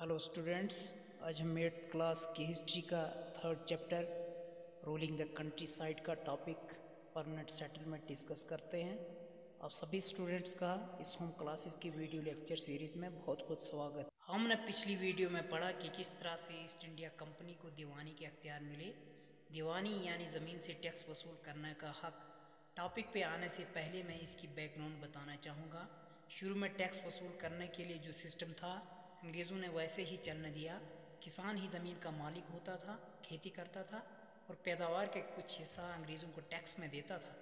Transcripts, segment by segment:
hello students आज हम eighth class की हिस्ट्री का third chapter ruling the countryside का टॉपिक परमानेंट सेटलमेंट डिस्कस करते हैं आप सभी स्टूडेंट्स का इस होम क्लासेस की वीडियो लेक्चर सीरीज़ में बहुत बहुत स्वागत हमने पिछली वीडियो में पढ़ा कि किस तरह से ईस्ट इंडिया कंपनी को दीवानी के अख्तियार मिले दीवानी यानी ज़मीन से टैक्स वसूल करने का हक टॉपिक पे आने से पहले मैं इसकी बैकग्राउंड बताना चाहूँगा शुरू में टैक्स वसूल करने के लिए जो सिस्टम था अंग्रेज़ों ने वैसे ही चलने दिया किसान ही ज़मीन का मालिक होता था खेती करता था और पैदावार के कुछ हिस्सा अंग्रेज़ों को टैक्स में देता था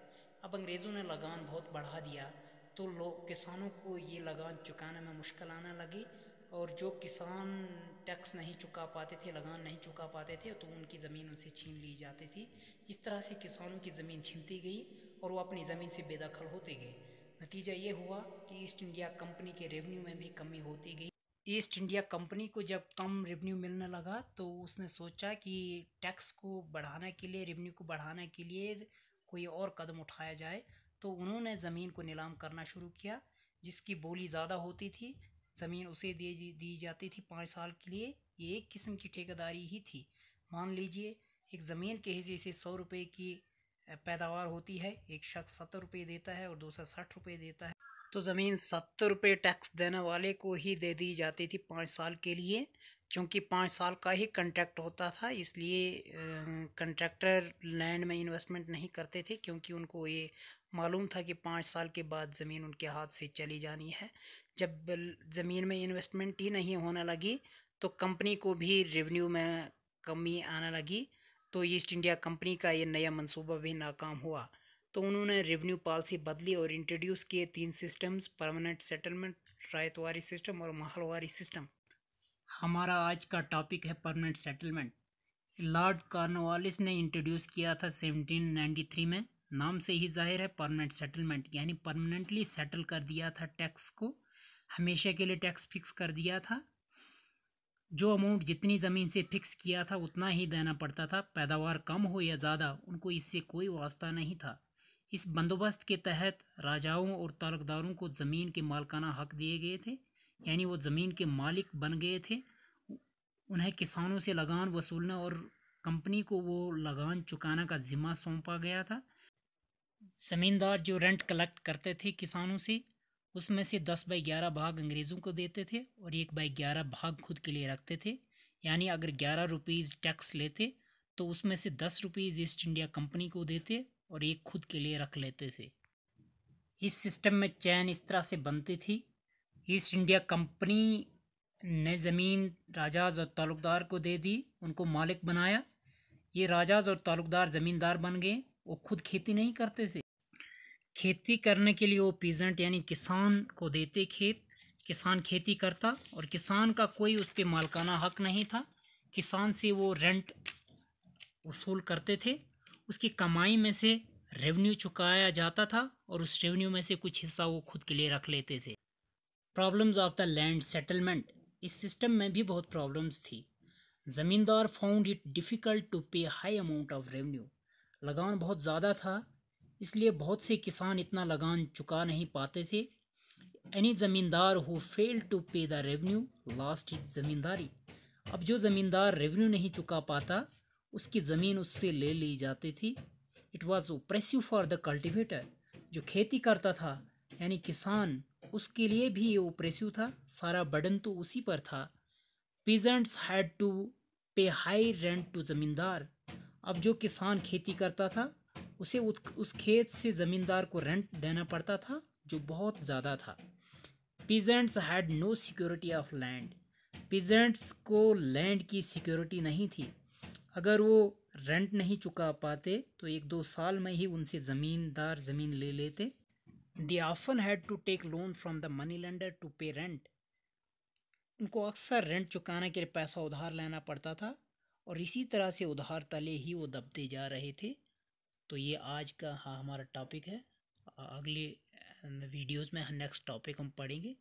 अब अंग्रेज़ों ने लगान बहुत बढ़ा दिया तो लोग किसानों को ये लगान चुकाने में मुश्किल आने लगी और जो किसान टैक्स नहीं चुका पाते थे लगान नहीं चुका पाते थे तो उनकी ज़मीन उनसे छीन ली जाती थी इस तरह से किसानों की ज़मीन छीनती गई और वो अपनी ज़मीन से बेदखल होते गए नतीजा ये हुआ कि ईस्ट इंडिया कंपनी के रेवेन्यू में भी कमी होती गई ईस्ट इंडिया कंपनी को जब कम रेवेन्यू मिलने लगा तो उसने सोचा कि टैक्स को बढ़ाने के लिए रेवेन्यू को बढ़ाने के लिए कोई और कदम उठाया जाए तो उन्होंने ज़मीन को नीलाम करना शुरू किया जिसकी बोली ज़्यादा होती थी ज़मीन उसे दे दी जाती थी पाँच साल के लिए ये एक किस्म की ठेकेदारी ही थी मान लीजिए एक ज़मीन के हिस्से से सौ रुपये की पैदावार होती है एक शख्स सत्तर रुपये देता है और दूसरा साठ रुपये देता है तो ज़मीन सत्तर रुपये टैक्स देने वाले को ही दे दी जाती थी पाँच साल के लिए चूँकि पाँच साल का ही कंट्रैक्ट होता था इसलिए कंट्रैक्टर लैंड में इन्वेस्टमेंट नहीं करते थे क्योंकि उनको ये मालूम था कि पाँच साल के बाद ज़मीन उनके हाथ से चली जानी है जब ज़मीन में इन्वेस्टमेंट ही नहीं होने लगी तो कंपनी को भी रेवेन्यू में कमी आने लगी तो ईस्ट इंडिया कंपनी का ये नया मंसूबा भी नाकाम हुआ तो उन्होंने रेवेन्यू पॉलिसी बदली और इंट्रोड्यूस किए तीन systems permanent settlement Ryotwari system और माहौलवारी सिस्टम हमारा आज का टॉपिक है परमानेंट सेटलमेंट लॉर्ड कार्नवालिस ने इंट्रोड्यूस किया था 1793 में नाम से ही जाहिर है परमानेंट सेटलमेंट यानी परमानेंटली सेटल कर दिया था टैक्स को हमेशा के लिए टैक्स फिक्स कर दिया था जो अमाउंट जितनी ज़मीन से फिक्स किया था उतना ही देना पड़ता था पैदावार कम हो या ज़्यादा उनको इससे कोई वास्ता नहीं था इस बंदोबस्त के तहत राजाओं और तालकदारों को ज़मीन के मालकाना हक दिए गए थे यानी वो ज़मीन के मालिक बन गए थे उन्हें किसानों से लगान वसूलना और कंपनी को वो लगान चुकाना का ज़िम्मा सौंपा गया था ज़मींदार जो रेंट कलेक्ट करते थे किसानों से उसमें से दस बाई ग्यारह भाग अंग्रेज़ों को देते थे और एक बाई ग्यारह भाग खुद के लिए रखते थे यानी अगर ग्यारह रुपीज़ टैक्स लेते तो उसमें से दस रुपीज़ ईस्ट इंडिया कंपनी को देते और एक खुद के लिए रख लेते थे इस सिस्टम में चैन इस तरह से बनती थी ईस्ट इंडिया कंपनी ने ज़मीन राजाज और ताल्लुकदार को दे दी उनको मालिक बनाया ये राजाज और ताल्लुकदार ज़मींदार बन गए वो खुद खेती नहीं करते थे खेती करने के लिए वो पीजेंट यानी किसान को देते खेत किसान खेती करता और किसान का कोई उस पर मालकाना हक नहीं था किसान से वो रेंट वसूल करते थे उसकी कमाई में से रेवेन्यू चुकाया जाता था और उस रेवेन्यू में से कुछ हिस्सा वो खुद के लिए रख लेते थे problems of the land settlement इस सिस्टम में भी बहुत प्रॉब्लम्स थी zamindar found it difficult to pay high amount of revenue लगान बहुत ज़्यादा था इसलिए बहुत से किसान इतना लगान चुका नहीं पाते थे any zamindar who fail to pay the revenue lost his zamindari अब जो ज़मींदार रेवेन्यू नहीं चुका पाता उसकी ज़मीन उससे ले ली जाती थी it was oppressive for the cultivator जो खेती करता था यानी किसान उसके लिए भी ये ओप्रेसिव था सारा बर्डन तो उसी पर था peasants had to pay high rent to zamindar अब जो किसान खेती करता था उसे उस, उस खेत से ज़मींदार को रेंट देना पड़ता था जो बहुत ज़्यादा था peasants had no security of land peasants को लैंड की सिक्योरिटी नहीं थी अगर वो रेंट नहीं चुका पाते तो एक दो साल में ही उनसे ज़मींदार ज़मीन ले लेते they often had to take loan from the money lender to pay rent उनको अक्सर रेंट चुकाने के लिए पैसा उधार लेना पड़ता था और इसी तरह से उधार तले ही वो दबते जा रहे थे तो ये आज का हाँ हमारा टॉपिक है अगले वीडियोज़ में नेक्स्ट टॉपिक हम पढ़ेंगे